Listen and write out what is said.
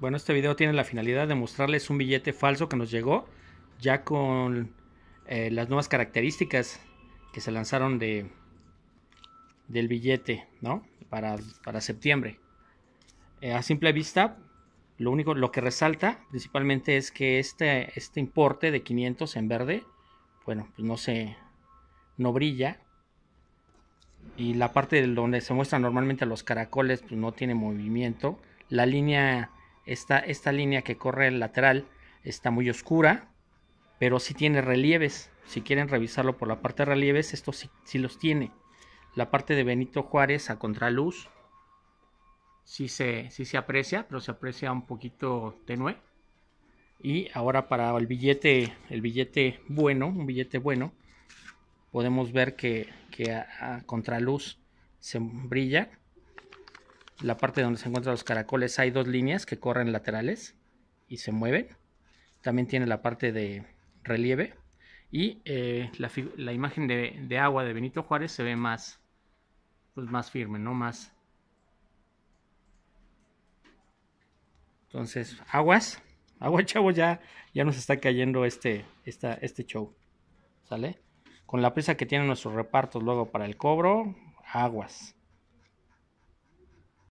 Bueno, este video tiene la finalidad de mostrarles un billete falso que nos llegó ya con eh, las nuevas características que se lanzaron de, del billete, ¿no? Para, septiembre. Eh, a simple vista, lo único, lo que resalta principalmente es que este, este importe de 500 en verde, bueno, pues no se, no brilla. Y la parte donde se muestran normalmente los caracoles, pues no tiene movimiento. La línea esta, línea que corre el lateral está muy oscura, pero sí tiene relieves. Si quieren revisarlo por la parte de relieves, esto sí, los tiene. La parte de Benito Juárez a contraluz sí se, sí se aprecia, pero se aprecia un poquito tenue. Y ahora para el billete, el billete bueno, un billete bueno, podemos ver que, a contraluz se brilla la parte donde se encuentran los caracoles hay dos líneas que corren laterales y se mueven. También tiene la parte de relieve. Y eh, la, imagen de, agua de Benito Juárez se ve más, pues, más firme, ¿no? Más. Entonces, aguas. Agua, chavo ya, ya nos está cayendo este, esta, este show. ¿Sale? Con la prisa que tienen nuestros repartos luego para el cobro, aguas.